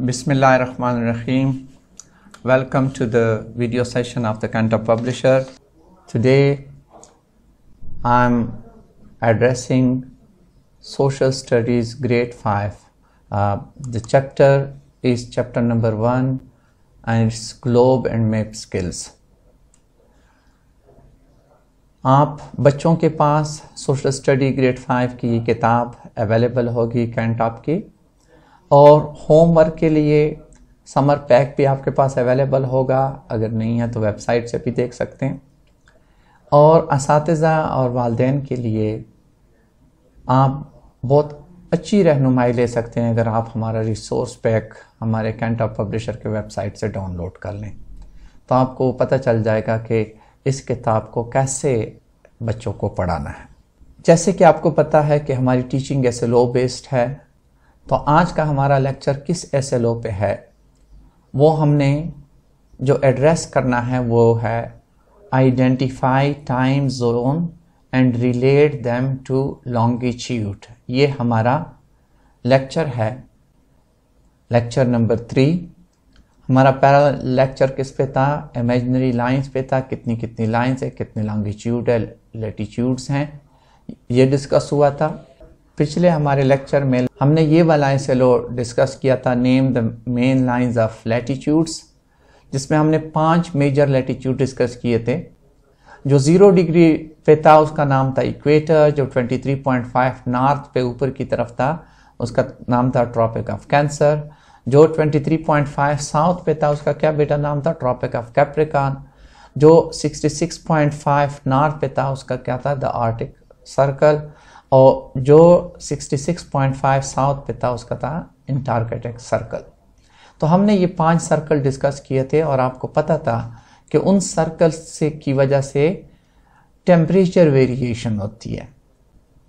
Bismillahirrahmanirrahim. Welcome to the video session of the Kanta Publisher. Today I'm addressing Social Studies Grade 5. Uh, the chapter is chapter number 1 and it's Globe and Map Skills. आप बच्चों के पास social study grade five की किताब available होगी कैंटॉप की और homework के लिए समर पैक भी आपके पास अवेलेबल होगा अगर नहीं है तो वेबसाइट से भी देख सकते हैं और इस और वालदे के लिए आप बहुत अच्छी रहनुमाई ले सकते हैं अगर आप हमारा रिसोर्स पैक हमारे कैंटा पब्लिशर के वेबसाइट से डाउनलोड कर लें तो आपको पता चल जाएगा कि इस किताब को कैसे बच्चों को पढ़ाना है जैसे कि आपको पता है कि हमारी टीचिंग ऐसे लो बेस्ड है तो आज का हमारा लेक्चर किस एस एल ओ पे है वो हमने जो एड्रेस करना है वो है identify time zone and relate them to longitude ये हमारा लेक्चर है लेक्चर नंबर थ्री हमारा पैरा लेक्चर किस पे था इमेजनरी लाइंस पे था कितनी कितनी लाइंस है कितने लॉन्गिट्यूड है लेटीट्यूड्स हैं ये डिस्कस हुआ था पिछले हमारे लेक्चर में हमने ये वाला सेलो डिस्कस किया था name the main lines of latitudes जिसमें हमने पांच मेजर लैटिट्यूड डिस्कस किए थे जो ज़ीरो डिग्री पे था उसका नाम था इक्वेटर जो 23.5 नॉर्थ पे ऊपर की तरफ था उसका नाम था ट्रॉपिक ऑफ कैंसर जो 23.5 साउथ पे था उसका क्या बेटा नाम था ट्रॉपिक ऑफ कैप्रिकॉन जो 66.5 नॉर्थ पे था उसका क्या था द आर्टिक सर्कल और जो 66.5 साउथ पे था उसका था इंटारकेटिक सर्कल तो हमने ये पांच सर्कल डिस्कस किए थे और आपको पता था कि उन सर्कल से की वजह से टेम्परेचर वेरिएशन होती है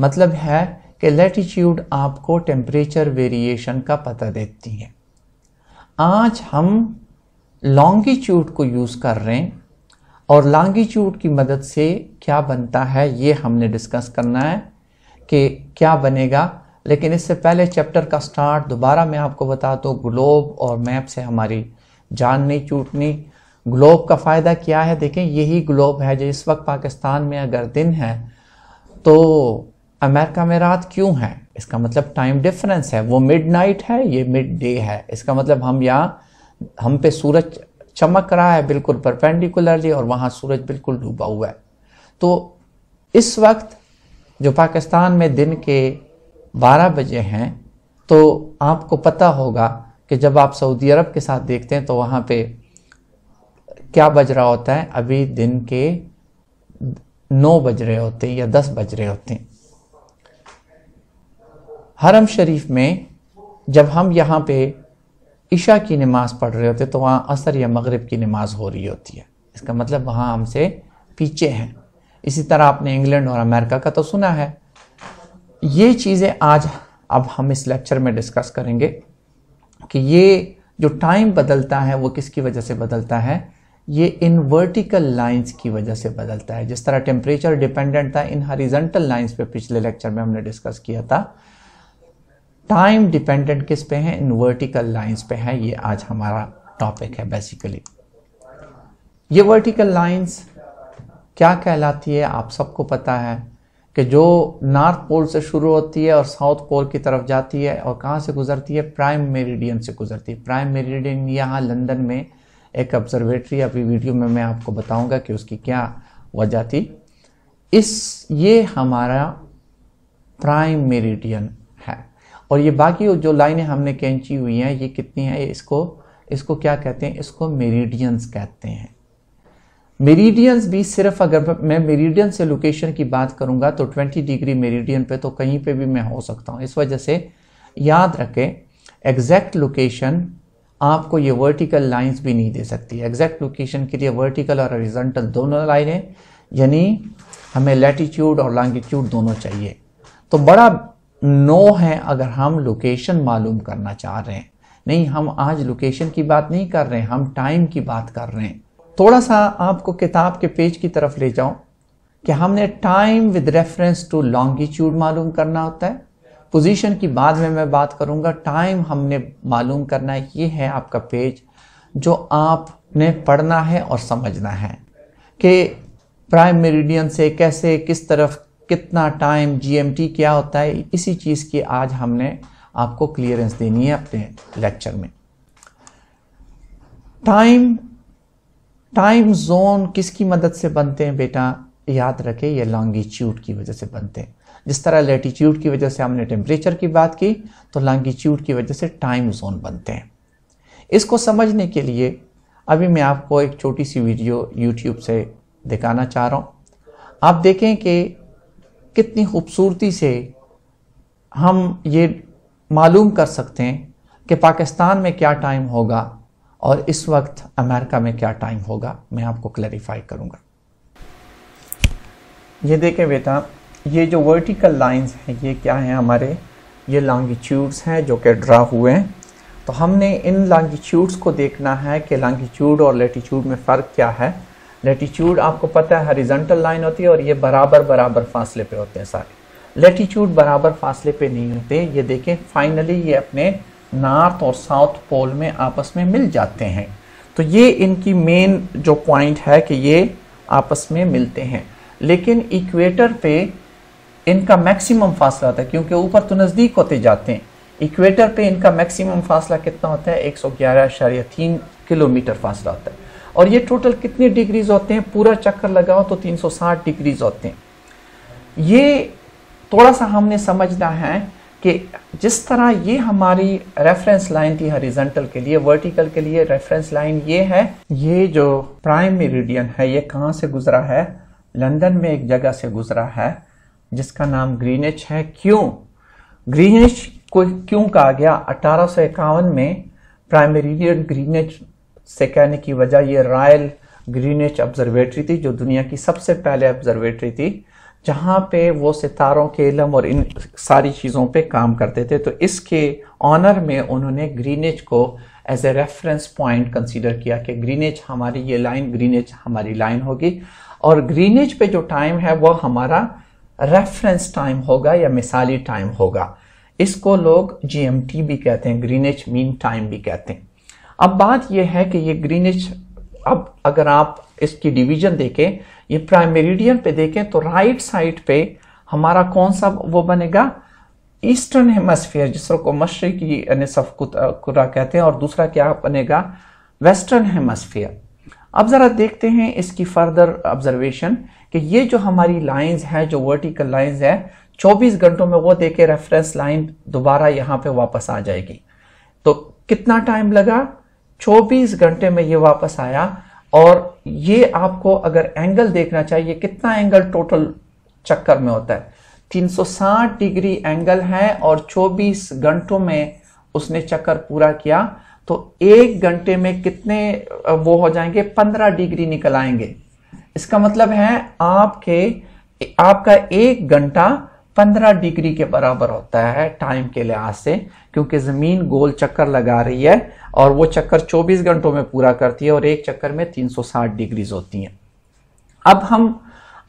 मतलब है कि लेटीट्यूड आपको टेम्परेचर वेरिएशन का पता देती है आज हम लॉन्गिट्यूड को यूज़ कर रहे हैं और लॉन्गिट्यूड की मदद से क्या बनता है ये हमने डिस्कस करना है कि क्या बनेगा लेकिन इससे पहले चैप्टर का स्टार्ट दोबारा मैं आपको बता दूँ ग्लोब और मैप से हमारी जान नहीं छूटनी ग्लोब का फ़ायदा क्या है देखें यही ग्लोब है जो इस वक्त पाकिस्तान में अगर दिन है तो अमेरिका में रात क्यों है इसका मतलब टाइम डिफरेंस है वो नाइट है ये मिड डे है इसका मतलब हम यहाँ हम पे सूरज चमक रहा है बिल्कुल परपेंडिकुलरली और वहाँ सूरज बिल्कुल डूबा हुआ है तो इस वक्त जो पाकिस्तान में दिन के 12 बजे हैं तो आपको पता होगा कि जब आप सऊदी अरब के साथ देखते हैं तो वहाँ पे क्या बज रहा होता है अभी दिन के नौ बज रहे होते हैं या दस बज रहे होते हैं हरम शरीफ में जब हम यहाँ पे ईशा की नमाज़ पढ़ रहे होते तो वहाँ असर या मगरिब की नमाज हो रही होती है इसका मतलब वहाँ हमसे पीछे हैं इसी तरह आपने इंग्लैंड और अमेरिका का तो सुना है ये चीज़ें आज अब हम इस लेक्चर में डिस्कस करेंगे कि ये जो टाइम बदलता है वो किसकी वजह से बदलता है ये इन वर्टिकल लाइंस की वजह से बदलता है जिस तरह टेम्परेचर डिपेंडेंट था इन हरिजेंटल लाइंस पे पिछले लेक्चर में हमने डिस्कस किया था टाइम डिपेंडेंट किस पे है इन वर्टिकल लाइंस पे है ये आज हमारा टॉपिक है बेसिकली ये वर्टिकल लाइंस क्या कहलाती है आप सबको पता है कि जो नॉर्थ पोल से शुरू होती है और साउथ पोल की तरफ जाती है और कहाँ से गुजरती है प्राइम मेरिडियन से गुजरती है प्राइम मेरिडियन यहाँ लंदन में एक ऑब्जर्वेटरी अभी वीडियो में मैं आपको बताऊंगा कि उसकी क्या वजह थी इस ये हमारा प्राइम मेरिडियन है और ये बाकी जो लाइनें हमने कैंची हुई हैं ये कितनी हैं इसको इसको क्या कहते हैं इसको मेरिडियंस कहते हैं मेरीडियंस भी सिर्फ अगर मैं मेरीडियन से लोकेशन की बात करूंगा तो 20 डिग्री मेरीडियन पे तो कहीं पे भी मैं हो सकता हूं इस वजह से याद रखें एग्जैक्ट लोकेशन आपको ये वर्टिकल लाइंस भी नहीं दे सकती एग्जैक्ट लोकेशन के लिए वर्टिकल और हॉरिजॉन्टल दोनों लाइनें यानी हमें लेटीट्यूड और लॉन्गिट्यूड दोनों चाहिए तो बड़ा नो है अगर हम लोकेशन मालूम करना चाह रहे हैं नहीं हम आज लोकेशन की बात नहीं कर रहे हैं हम टाइम की बात कर रहे हैं थोड़ा सा आपको किताब के पेज की तरफ ले जाऊं कि हमने time with reference to longitude मालूम करना होता है पोजीशन की बाद में मैं बात करूंगा टाइम हमने मालूम करना है ये है आपका पेज जो आपने पढ़ना है और समझना है कि प्राइम मेरिडियन से कैसे किस तरफ कितना टाइम जीएमटी क्या होता है इसी चीज़ की आज हमने आपको क्लियरेंस देनी है अपने लेक्चर में टाइम टाइम जोन किसकी मदद से बनते हैं बेटा याद रखें ये लॉन्गिट्यूड की वजह से बनते हैं जिस तरह लेटीट्यूड की वजह से हमने टेम्परेचर की बात की तो लॉन्गिट्यूड की वजह से टाइम जोन बनते हैं इसको समझने के लिए अभी मैं आपको एक छोटी सी वीडियो यूट्यूब से दिखाना चाह रहा हूँ आप देखें कि कितनी खूबसूरती से हम ये मालूम कर सकते हैं कि पाकिस्तान में क्या टाइम होगा और इस वक्त अमेरिका में क्या टाइम होगा मैं आपको क्लैरिफाई करूंगा ये देखें बेटा ये जो वर्टिकल लाइंस हैं ये क्या हैं हमारे ये लॉन्गिट्यूड्स हैं जो कि ड्रा हुए हैं तो हमने इन लॉन्गिट्यूड्स को देखना है कि लॉन्गिट्यूड और लेटीट्यूड में फ़र्क क्या है लेटीट्यूड आपको पता है हरीजेंटल लाइन होती है और ये बराबर बराबर फासले पे होते हैं सारे लेटीट्यूड बराबर फासले पे नहीं होते ये देखें फाइनली ये अपने नॉर्थ और साउथ पोल में आपस में मिल जाते हैं तो ये इनकी मेन जो पॉइंट है कि ये आपस में मिलते हैं लेकिन इक्वेटर पे इनका मैक्सिमम फासला होता है क्योंकि ऊपर तो नज़दीक होते जाते हैं इक्वेटर पे इनका मैक्सिमम फासला कितना होता है एक किलोमीटर फासला होता है और ये टोटल कितने डिग्रीज होते हैं पूरा चक्कर लगाओ तो 360 डिग्रीज होते हैं ये थोड़ा सा हमने समझना है कि जिस तरह ये हमारी रेफरेंस लाइन थी हरिजेंटल के लिए वर्टिकल के लिए रेफरेंस लाइन ये है ये जो प्राइम मेरिडियन है ये कहाँ से गुजरा है लंदन में एक जगह से गुजरा है जिसका नाम ग्रीनिच है क्यों ग्रीनिच को क्यों कहा गया अठारह में प्राइम मेरिडियन ग्रीनिच से कहने की वजह ये रॉयल ग्रीनिच ऑब्जर्वेटरी थी जो दुनिया की सबसे पहले ऑब्जर्वेटरी थी जहाँ पे वो सितारों के इलम और इन सारी चीज़ों पे काम करते थे तो इसके ऑनर में उन्होंने ग्रीनेज को as a reference point consider किया कि ग्रीनेज हमारी ये लाइन ग्रीनेज हमारी लाइन होगी और ग्रीनेज पे जो टाइम है वो हमारा रेफरेंस टाइम होगा या मिसाली टाइम होगा इसको लोग जीएमटी भी कहते हैं ग्रीनेज मीन टाइम भी कहते हैं अब बात यह है कि ये ग्रीनेज अब अगर आप इसकी डिवीजन देखें ये प्राइम मेरिडियन पे देखें तो राइट साइड पे हमारा कौन सा वो बनेगा ईस्टर्न हेमस्फीयर जिसको मशरकी निसफ कुरा कहते हैं और दूसरा क्या बनेगा वेस्टर्न हेमस्फीयर अब ज़रा देखते हैं इसकी फर्दर ऑब्जर्वेशन कि ये जो हमारी लाइंस है जो वर्टिकल लाइंस है 24 घंटों में वो देखे रेफरेंस लाइन दोबारा यहाँ पे वापस आ जाएगी तो कितना टाइम लगा 24 घंटे में ये वापस आया और ये आपको अगर एंगल देखना चाहिए कितना एंगल टोटल चक्कर में होता है 360 डिग्री एंगल है और 24 घंटों में उसने चक्कर पूरा किया तो एक घंटे में कितने वो हो जाएंगे 15 डिग्री निकल आएंगे इसका मतलब है आपके आपका एक घंटा 15 डिग्री के बराबर होता है टाइम के लिहाज से क्योंकि ज़मीन गोल चक्कर लगा रही है और वो चक्कर 24 घंटों में पूरा करती है और एक चक्कर में 360 डिग्रीज होती हैं अब हम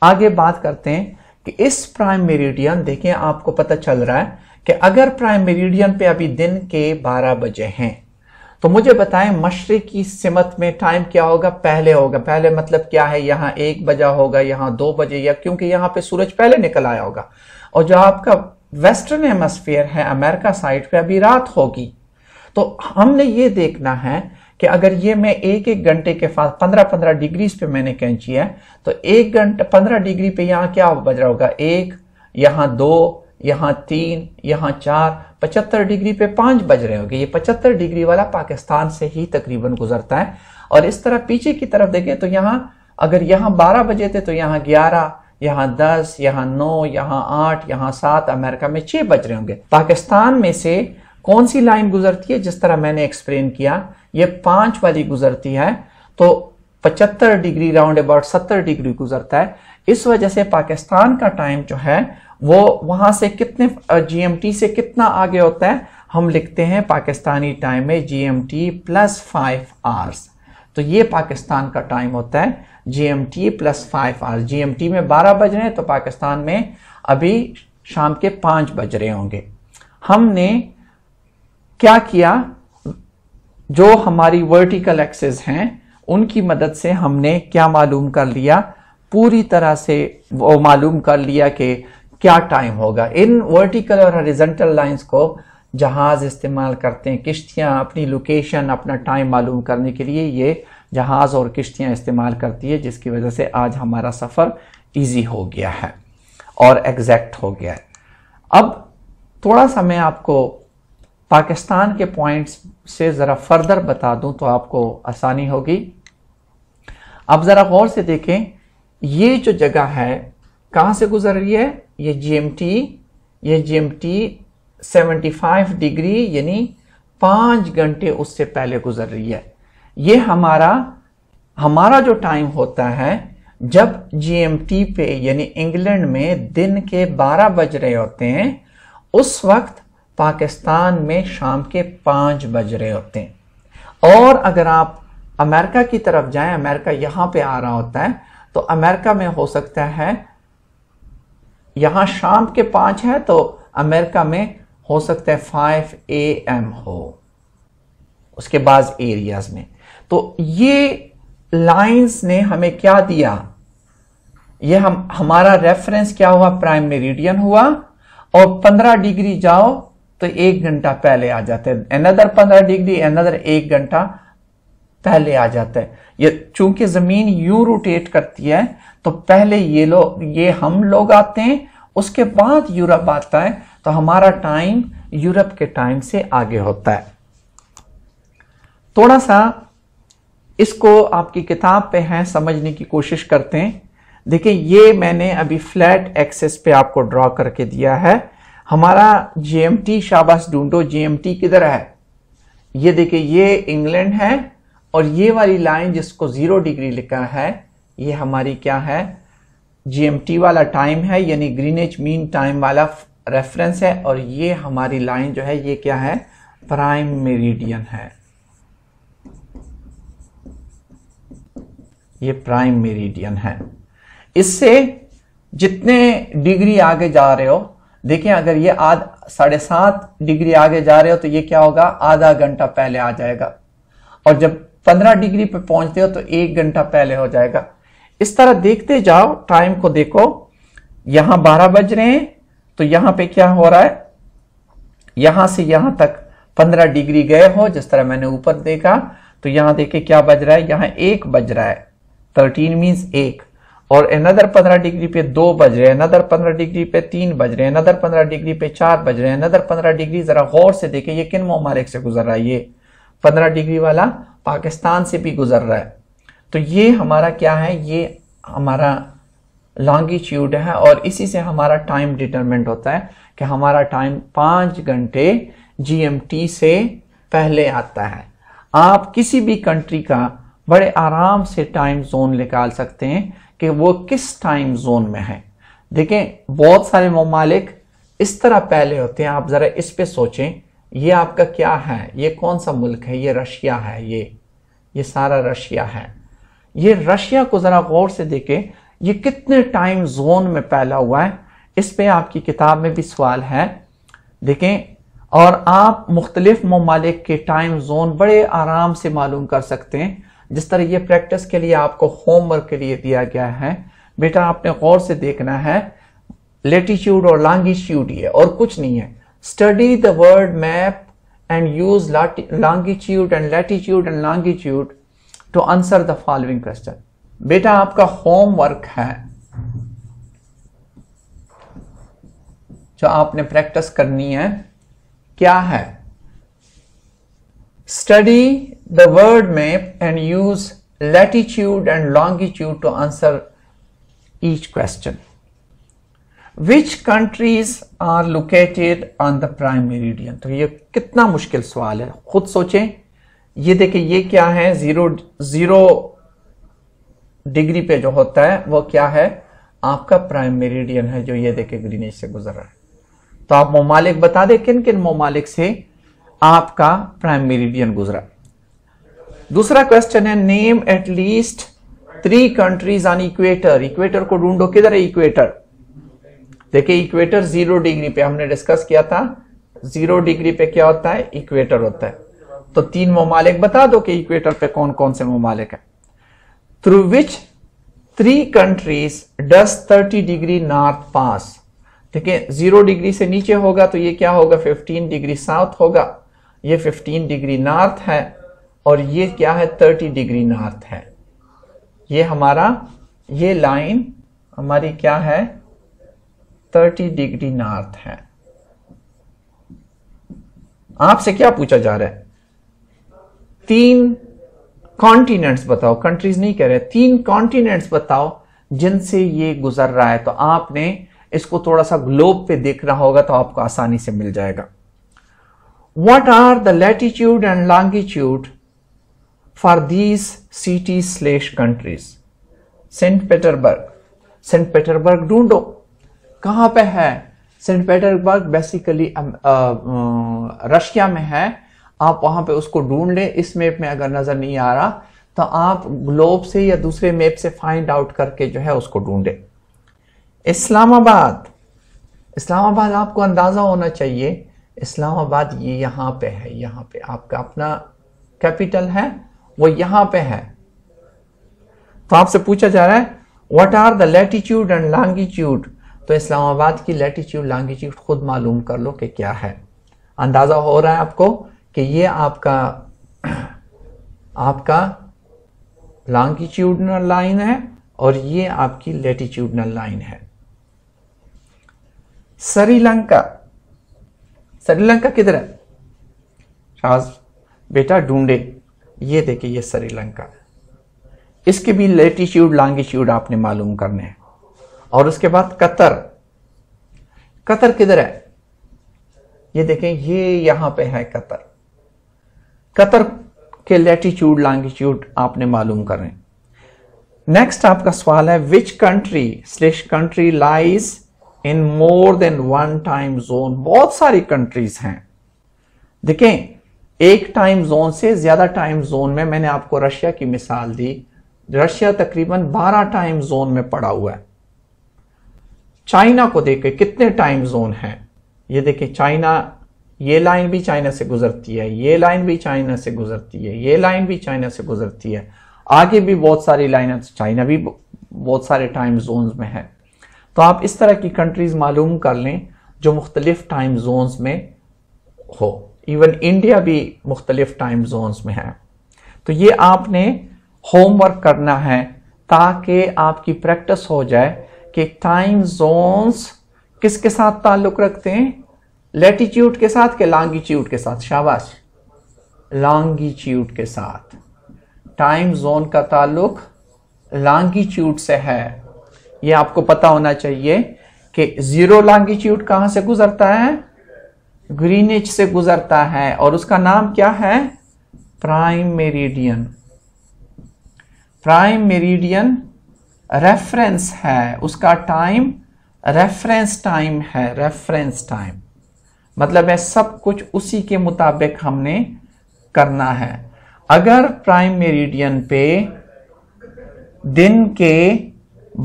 आगे बात करते हैं कि इस प्राइम मेरिडियन देखें आपको पता चल रहा है कि अगर प्राइम मेरिडियन पे अभी दिन के 12 बजे हैं तो मुझे बताएं मशरक़ की सिमत में टाइम क्या होगा पहले होगा पहले मतलब क्या है यहां एक बजा होगा यहां दो बजे या क्योंकि यहां पे सूरज पहले निकल आया होगा और जो आपका वेस्टर्न एमोस्फेयर है अमेरिका साइड पे अभी रात होगी तो हमने ये देखना है कि अगर ये मैं एक एक घंटे के फास पंद्रह पंद्रह डिग्री पे मैंने कैंची है तो एक घंटा पंद्रह डिग्री पे यहाँ क्या बज रहा होगा एक यहाँ दो यहाँ तीन यहाँ चार पचहत्तर डिग्री पे पांच बज रहे होंगे ये पचहत्तर डिग्री वाला पाकिस्तान से ही तकरीबन गुजरता है और इस तरह पीछे की तरफ देखें तो यहाँ अगर यहाँ बारह बजे थे तो यहाँ ग्यारह यहाँ दस यहाँ नौ यहाँ आठ यहाँ सात अमेरिका में छः बज रहे होंगे पाकिस्तान में से कौन सी लाइन गुजरती है जिस तरह मैंने एक्सप्लेन किया ये पांच वाली गुजरती है तो पचहत्तर डिग्री राउंड अबाउट सत्तर डिग्री गुजरता है इस वजह से पाकिस्तान का टाइम जो है वो वहां से कितने जीएमटी से कितना आगे होता है हम लिखते हैं पाकिस्तानी टाइम में जीएमटी प्लस फाइव आवर्स तो ये पाकिस्तान का टाइम होता है GMT plus five hours GMT में बारह बज रहे हैं तो पाकिस्तान में अभी शाम के पांच बज रहे होंगे हमने क्या किया जो हमारी वर्टिकल एक्सेस हैं उनकी मदद से हमने क्या मालूम कर लिया पूरी तरह से वो मालूम कर लिया कि क्या टाइम होगा इन वर्टिकल और हॉरिजॉन्टल लाइंस को जहाज़ इस्तेमाल करते हैं किश्तियां अपनी लोकेशन अपना टाइम मालूम करने के लिए ये जहाज़ और किश्तियाँ इस्तेमाल करती है जिसकी वजह से आज हमारा सफ़र ईजी हो गया है और एग्जैक्ट हो गया है अब थोड़ा सा मैं आपको पाकिस्तान के पॉइंट्स से ज़रा फर्दर बता दूं तो आपको आसानी होगी अब ज़रा गौर से देखें ये जो जगह है कहाँ से गुजर रही है ये जीएमटी ये जीएमटी 75 डिग्री यानी पाँच घंटे उससे पहले गुजर रही है ये हमारा हमारा जो टाइम होता है जब जीएमटी पे यानी इंग्लैंड में दिन के 12 बज रहे होते हैं उस वक्त पाकिस्तान में शाम के 5 बज रहे होते हैं और अगर आप अमेरिका की तरफ जाएं अमेरिका यहाँ पे आ रहा होता है तो अमेरिका में हो सकता है यहाँ शाम के 5 है तो अमेरिका में हो सकता है 5 ए एम हो उसके बाद एरियाज में तो ये लाइंस ने हमें क्या दिया ये हम हमारा रेफरेंस क्या हुआ प्राइम मेरिडियन हुआ और 15 डिग्री जाओ तो एक घंटा पहले आ जाते हैं अनदर 15 डिग्री अनदर एक घंटा पहले आ जाता है ये चूंकि जमीन यू रोटेट करती है तो पहले ये लोग ये हम लोग आते हैं उसके बाद यूरोप आता है तो हमारा टाइम यूरोप के टाइम से आगे होता है थोड़ा सा इसको आपकी किताब पे हैं समझने की कोशिश करते हैं देखिए ये मैंने अभी फ्लैट एक्सेस पे आपको ड्रॉ करके दिया है हमारा जीएमटी शाबाश ढूंढो जीएमटी किधर है ये देखिए ये इंग्लैंड है और ये वाली लाइन जिसको जीरो डिग्री लिखा है ये हमारी क्या है जीएमटी वाला टाइम है यानी ग्रीनेज मीन टाइम वाला रेफरेंस है और ये हमारी लाइन जो है ये क्या है प्राइम मेरिडियन है ये प्राइम मेरिडियन है इससे जितने डिग्री आगे जा रहे हो देखिए अगर ये आध साढ़े सात डिग्री आगे जा रहे हो तो ये क्या होगा आधा घंटा पहले आ जाएगा और जब पंद्रह डिग्री पे पहुंचते हो तो एक घंटा पहले हो जाएगा इस तरह देखते जाओ टाइम को देखो यहां बारह बज रहे हैं तो यहां पे क्या हो रहा है यहां से यहां तक पंद्रह डिग्री गए हो जिस तरह मैंने ऊपर देखा तो यहां देखे क्या बज रहा है यहां एक बज रहा है थर्टीन मीन्स एक और अनदर पंद्रह डिग्री पे दो बज रहे हैं अनदर पंद्रह डिग्री पे तीन बज रहे हैं अनदर पंद्रह डिग्री पे चार बज रहे हैं अनदर पंद्रह डिग्री जरा गौर से देखें ये किन ममालिक से गुजर रहा है ये पंद्रह डिग्री वाला पाकिस्तान से भी गुजर रहा है तो ये हमारा क्या है ये हमारा लॉन्गिट्यूड है और इसी से हमारा टाइम डिटर्मेंट होता है कि हमारा टाइम पाँच घंटे जीएमटी से पहले आता है आप किसी भी कंट्री का बड़े आराम से टाइम जोन निकाल सकते हैं कि वो किस टाइम जोन में है देखें बहुत सारे ममालिक इस तरह पहले होते हैं आप ज़रा इस पे सोचें ये आपका क्या है ये कौन सा मुल्क है ये रशिया है ये ये सारा रशिया है ये रशिया को ज़रा गौर से देखें ये कितने टाइम जोन में पैदा हुआ है इस पे आपकी किताब में भी सवाल है देखें और आप मुख्तलिफ ममालिक के टाइम जोन बड़े आराम से मालूम कर सकते हैं जिस तरह ये प्रैक्टिस के लिए आपको होमवर्क के लिए दिया गया है बेटा आपने गौर से देखना है लेटीट्यूड और लॉन्गिट्यूड ये और कुछ नहीं है study the word map and use longitude and latitude and longitude to answer the following question बेटा आपका होमवर्क है जो आपने प्रैक्टिस करनी है क्या है study the word map and use latitude and longitude to answer each question. Which countries are located on the prime meridian? तो ये कितना मुश्किल सवाल है खुद सोचें ये देखें ये क्या है जीरो जीरो डिग्री पे जो होता है वो क्या है आपका प्राइम मेरिडियन है जो ये देखे ग्रीनेज से गुजर रहा है तो आप ममालिक बता दें किन किन ममालिक से आपका प्राइम मेरिडियन गुजरा दूसरा क्वेश्चन है name at least three countries on equator equator को ढूंढो किधर है इक्वेटर देखिए इक्वेटर जीरो डिग्री पे हमने डिस्कस किया था जीरो डिग्री पे क्या होता है इक्वेटर होता है तो तीन ममालिक बता दो कि इक्वेटर पे कौन कौन से ममालिक है through which three countries does thirty degree north pass देखिए जीरो डिग्री से नीचे होगा तो ये क्या होगा फिफ्टीन डिग्री साउथ होगा ये फिफ्टीन डिग्री नॉर्थ है और ये क्या है थर्टी डिग्री नॉर्थ है ये हमारा ये लाइन हमारी क्या है थर्टी डिग्री नॉर्थ है आपसे क्या पूछा जा रहा है तीन कॉन्टिनेंट्स बताओ कंट्रीज नहीं कह रहे तीन कॉन्टिनेंट्स बताओ जिनसे ये गुजर रहा है तो आपने इसको थोड़ा सा ग्लोब पे देख रहा होगा तो आपको आसानी से मिल जाएगा what are the latitude and longitude for these cities slash countries saint Petersburg saint Petersburg ढूंढो कहाँ पे है सेंट पेटरबर्ग बेसिकली रशिया में है आप वहां पे उसको ढूंढ लें इस मैप में अगर नजर नहीं आ रहा तो आप ग्लोब से या दूसरे मैप से फाइंड आउट करके जो है उसको ढूंढे इस्लामाबाद इस्लामाबाद आपको अंदाजा होना चाहिए इस्लामाबाद ये यहां पे है यहां पे आपका अपना कैपिटल है वो यहां पे है तो आपसे पूछा जा रहा है what are the latitude and longitude तो इस्लामाबाद की लेटीट्यूड लॉन्गिट्यूड खुद मालूम कर लो कि क्या है अंदाजा हो रहा है आपको कि ये आपका आपका लॉन्गिट्यूडनल लाइन है और ये आपकी लेटीट्यूडनल लाइन है श्रीलंका श्रीलंका किधर है बेटा ढूंढे ये देखिए ये श्रीलंका इसके भी लेटीट्यूड लॉन्गिट्यूड आपने मालूम करने हैं और उसके बाद कतर कतर किधर है ये देखें ये यहां पे है कतर कतर के लेटीट्यूड लॉन्गिट्यूड आपने मालूम करें नेक्स्ट आपका सवाल है which country slash country lies in more than one time zone बहुत सारी कंट्रीज हैं देखें एक टाइम जोन से ज्यादा टाइम जोन में मैंने आपको रशिया की मिसाल दी रशिया तकरीबन 12 टाइम जोन में पड़ा हुआ है चाइना को देखे कितने टाइम जोन हैं ये देखे चाइना ये लाइन भी चाइना से गुजरती है ये लाइन भी चाइना से गुजरती है ये लाइन भी चाइना से गुजरती है आगे भी बहुत सारी लाइन चाइना भी बहुत सारे टाइम जोन में है तो आप इस तरह की कंट्रीज मालूम कर लें जो मुख्तलिफ टाइम जोन में हो इवन इंडिया भी मुख्तलिफ टाइम जोन्स में है तो ये आपने होमवर्क करना है ताकि आपकी प्रैक्टिस हो जाए कि टाइम जोन्स किसके साथ ताल्लुक रखते हैं लेटीट्यूड के साथ के लॉन्गिट्यूड के साथ शाबाश लॉन्गिट्यूड के साथ टाइम जोन का ताल्लुक लॉन्गिट्यूड से है ये आपको पता होना चाहिए कि ज़ीरो लॉन्गिट्यूड कहां से गुजरता है ग्रीनिच से गुजरता है और उसका नाम क्या है prime meridian prime meridian reference है उसका टाइम रेफरेंस टाइम है रेफरेंस टाइम मतलब है सब कुछ उसी के मुताबिक हमने करना है अगर प्राइम मेरिडियन पे दिन के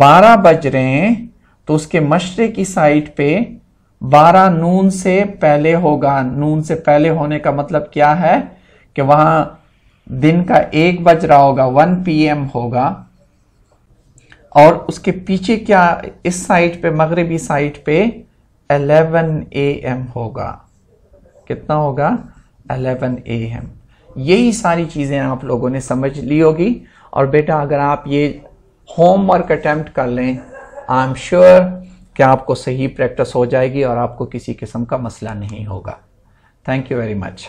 12 बज रहे हैं तो उसके मशरे की साइड पे बारह नून से पहले होगा नून से पहले होने का मतलब क्या है कि वहां दिन का एक बज रहा होगा वन पीएम होगा और उसके पीछे क्या इस साइड पे मगरबी साइड पे ए एम होगा कितना होगा ए एम यही सारी चीज़ें आप लोगों ने समझ ली होगी और बेटा अगर आप ये होमवर्क अटेम्प्ट कर लें आई एम श्योर क्या आपको सही प्रैक्टिस हो जाएगी और आपको किसी किस्म का मसला नहीं होगा थैंक यू वेरी मच